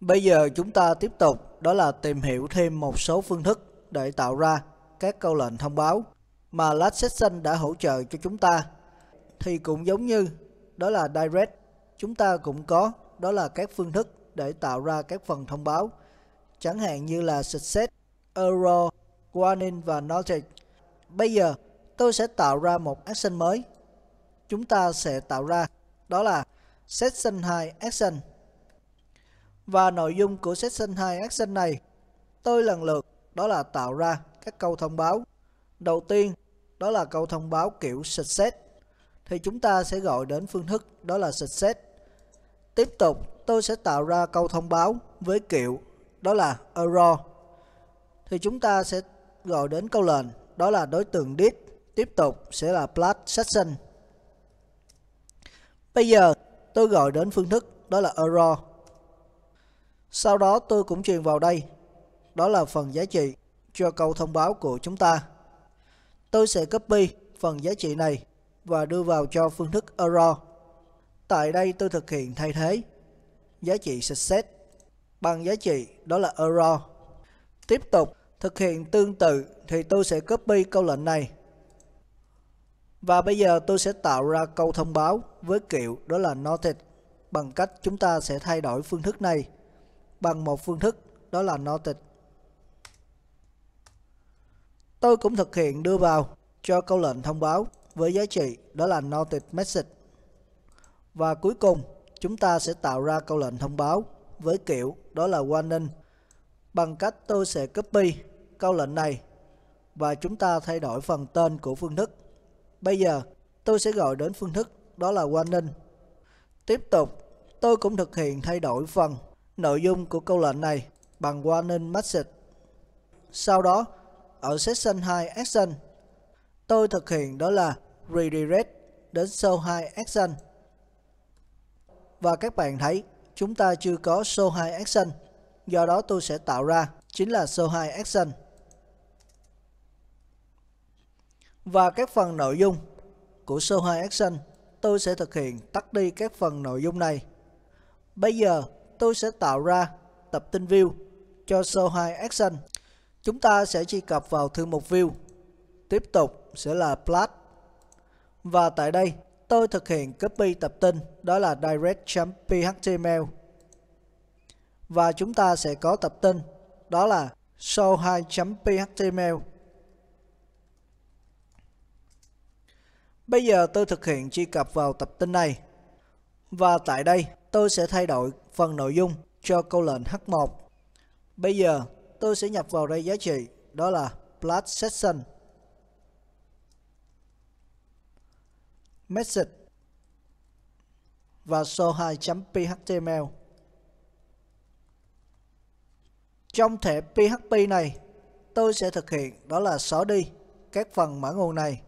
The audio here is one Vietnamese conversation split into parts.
Bây giờ chúng ta tiếp tục đó là tìm hiểu thêm một số phương thức để tạo ra các câu lệnh thông báo mà Last Session đã hỗ trợ cho chúng ta. Thì cũng giống như đó là Direct, chúng ta cũng có đó là các phương thức để tạo ra các phần thông báo. Chẳng hạn như là Success, Error, Warning và Notice. Bây giờ tôi sẽ tạo ra một action mới. Chúng ta sẽ tạo ra đó là Session 2 Action. Và nội dung của Section 2 Action này tôi lần lượt đó là tạo ra các câu thông báo. Đầu tiên đó là câu thông báo kiểu Success thì chúng ta sẽ gọi đến phương thức đó là Success. Tiếp tục tôi sẽ tạo ra câu thông báo với kiểu đó là Error thì chúng ta sẽ gọi đến câu lệnh đó là đối tượng did tiếp tục sẽ là plat section bây giờ tôi gọi đến phương thức đó là error sau đó tôi cũng truyền vào đây. Đó là phần giá trị cho câu thông báo của chúng ta. Tôi sẽ copy phần giá trị này và đưa vào cho phương thức error. Tại đây tôi thực hiện thay thế giá trị success bằng giá trị đó là error. Tiếp tục thực hiện tương tự thì tôi sẽ copy câu lệnh này. Và bây giờ tôi sẽ tạo ra câu thông báo với kiểu đó là noted bằng cách chúng ta sẽ thay đổi phương thức này bằng một phương thức đó là noted. Tôi cũng thực hiện đưa vào cho câu lệnh thông báo với giá trị đó là noted message. Và cuối cùng chúng ta sẽ tạo ra câu lệnh thông báo với kiểu đó là warning bằng cách tôi sẽ copy câu lệnh này và chúng ta thay đổi phần tên của phương thức. Bây giờ tôi sẽ gọi đến phương thức đó là warning. Tiếp tục tôi cũng thực hiện thay đổi phần nội dung của câu lệnh này bằng warning message. Sau đó, ở session 2 action, tôi thực hiện đó là redirect đến show 2 action. Và các bạn thấy, chúng ta chưa có show 2 action, do đó tôi sẽ tạo ra chính là show 2 action. Và các phần nội dung của show 2 action, tôi sẽ thực hiện tắt đi các phần nội dung này. Bây giờ tôi sẽ tạo ra tập tin view cho show 2 action. Chúng ta sẽ truy cập vào thư mục view. Tiếp tục sẽ là plot. Và tại đây, tôi thực hiện copy tập tin đó là direct .html Và chúng ta sẽ có tập tin đó là show 2 .html Bây giờ tôi thực hiện truy cập vào tập tin này. Và tại đây, tôi sẽ thay đổi phần nội dung cho câu lệnh H1. Bây giờ tôi sẽ nhập vào đây giá trị đó là plus session message và show2.phtml. Trong thẻ PHP này, tôi sẽ thực hiện đó là xóa đi các phần mã nguồn này.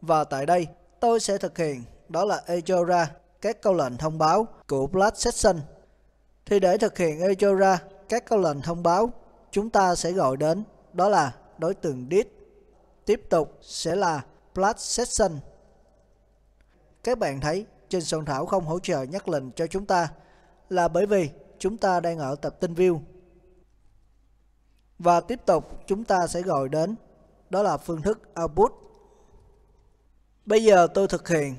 Và tại đây, tôi sẽ thực hiện đó là echo ra các câu lệnh thông báo của Blast Section. Thì để thực hiện Ejora các câu lệnh thông báo, chúng ta sẽ gọi đến đó là đối tượng did. Tiếp tục sẽ là Blast Section. Các bạn thấy trên soạn thảo không hỗ trợ nhắc lệnh cho chúng ta là bởi vì chúng ta đang ở tập tin view. Và tiếp tục chúng ta sẽ gọi đến đó là phương thức output. Bây giờ tôi thực hiện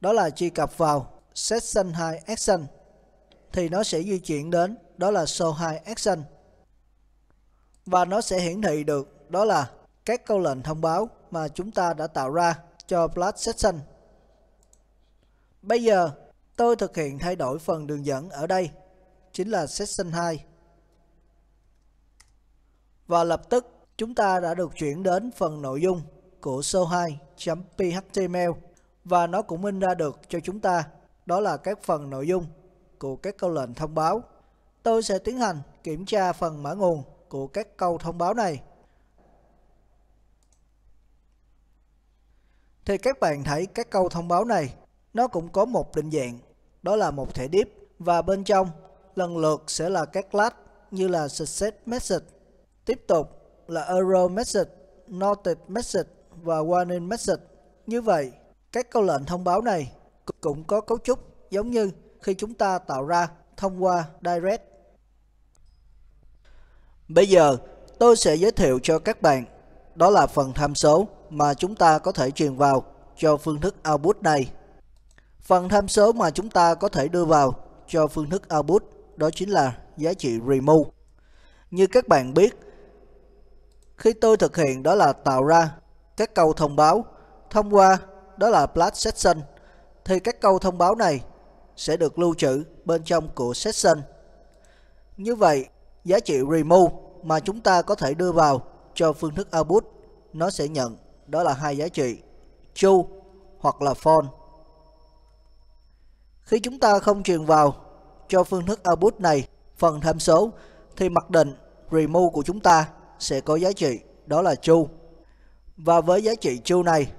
đó là truy cập vào Section 2 Action thì nó sẽ di chuyển đến đó là Show 2 Action và nó sẽ hiển thị được đó là các câu lệnh thông báo mà chúng ta đã tạo ra cho Blast Section. Bây giờ tôi thực hiện thay đổi phần đường dẫn ở đây chính là Section 2 và lập tức chúng ta đã được chuyển đến phần nội dung của show2.html và nó cũng in ra được cho chúng ta. Đó là các phần nội dung của các câu lệnh thông báo. Tôi sẽ tiến hành kiểm tra phần mã nguồn của các câu thông báo này. Thì các bạn thấy các câu thông báo này nó cũng có một định dạng, đó là một thẻ deep và bên trong lần lượt sẽ là các class như là success message, tiếp tục là error message, noted message và warning message. Như vậy các câu lệnh thông báo này cũng có cấu trúc giống như khi chúng ta tạo ra thông qua Direct. Bây giờ tôi sẽ giới thiệu cho các bạn đó là phần tham số mà chúng ta có thể truyền vào cho phương thức output này. Phần tham số mà chúng ta có thể đưa vào cho phương thức output đó chính là giá trị remove. Như các bạn biết, khi tôi thực hiện đó là tạo ra các câu thông báo thông qua đó là Blast session. thì các câu thông báo này sẽ được lưu trữ bên trong của session. Như vậy, giá trị remove mà chúng ta có thể đưa vào cho phương thức output nó sẽ nhận đó là hai giá trị true hoặc là false. Khi chúng ta không truyền vào cho phương thức output này phần tham số thì mặc định remove của chúng ta sẽ có giá trị đó là true. Và với giá trị true này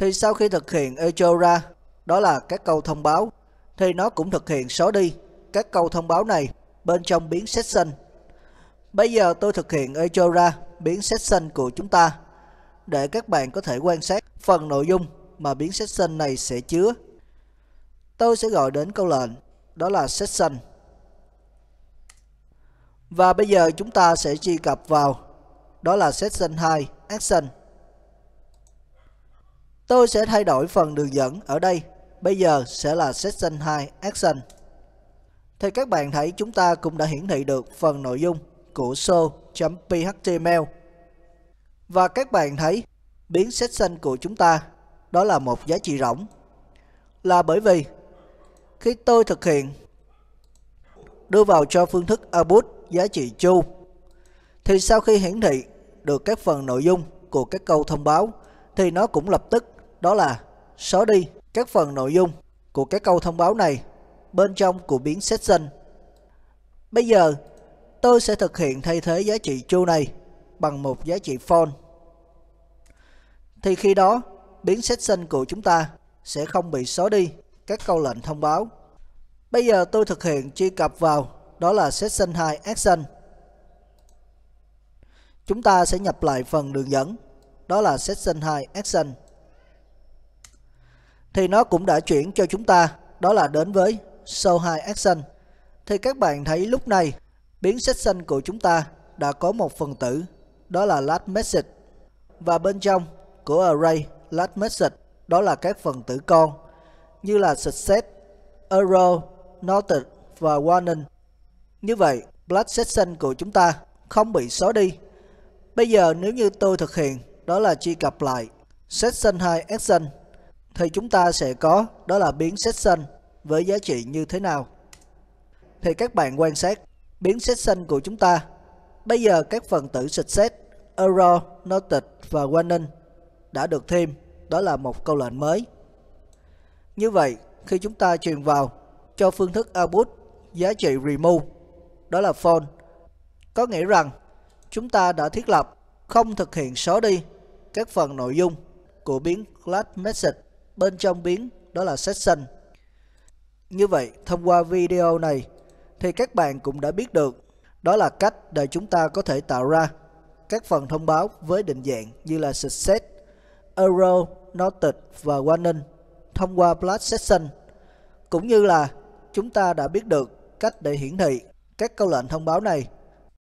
thì sau khi thực hiện echo ra đó là các câu thông báo, thì nó cũng thực hiện xóa đi các câu thông báo này bên trong biến section. Bây giờ tôi thực hiện echo ra biến section của chúng ta để các bạn có thể quan sát phần nội dung mà biến section này sẽ chứa. Tôi sẽ gọi đến câu lệnh đó là section. Và bây giờ chúng ta sẽ truy cập vào đó là section 2 action. Tôi sẽ thay đổi phần đường dẫn ở đây. Bây giờ sẽ là Section 2 Action. Thì các bạn thấy chúng ta cũng đã hiển thị được phần nội dung của show.phtml. Và các bạn thấy biến section của chúng ta đó là một giá trị rỗng. Là bởi vì khi tôi thực hiện đưa vào cho phương thức output giá trị chu thì sau khi hiển thị được các phần nội dung của các câu thông báo thì nó cũng lập tức đó là xóa đi các phần nội dung của cái câu thông báo này bên trong của biến section. Bây giờ tôi sẽ thực hiện thay thế giá trị true này bằng một giá trị phone. Thì khi đó biến section của chúng ta sẽ không bị xóa đi các câu lệnh thông báo. Bây giờ tôi thực hiện truy cập vào đó là section 2 action. Chúng ta sẽ nhập lại phần đường dẫn đó là section 2 action thì nó cũng đã chuyển cho chúng ta đó là đến với show 2 action. Thì các bạn thấy lúc này biến section của chúng ta đã có một phần tử đó là last message và bên trong của array last message đó là các phần tử con như là success, error, noted và warning. Như vậy, last section của chúng ta không bị xóa đi. Bây giờ nếu như tôi thực hiện đó là truy cập lại section 2 action thì chúng ta sẽ có đó là biến section với giá trị như thế nào. Thì các bạn quan sát biến section của chúng ta. Bây giờ các phần tử success, error, noted và warning đã được thêm đó là một câu lệnh mới. Như vậy khi chúng ta truyền vào cho phương thức output giá trị remove đó là phone có nghĩa rằng chúng ta đã thiết lập không thực hiện xóa đi các phần nội dung của biến class message bên trong biến đó là session Như vậy, thông qua video này thì các bạn cũng đã biết được đó là cách để chúng ta có thể tạo ra các phần thông báo với định dạng như là success, error, noted và warning thông qua blast session Cũng như là chúng ta đã biết được cách để hiển thị các câu lệnh thông báo này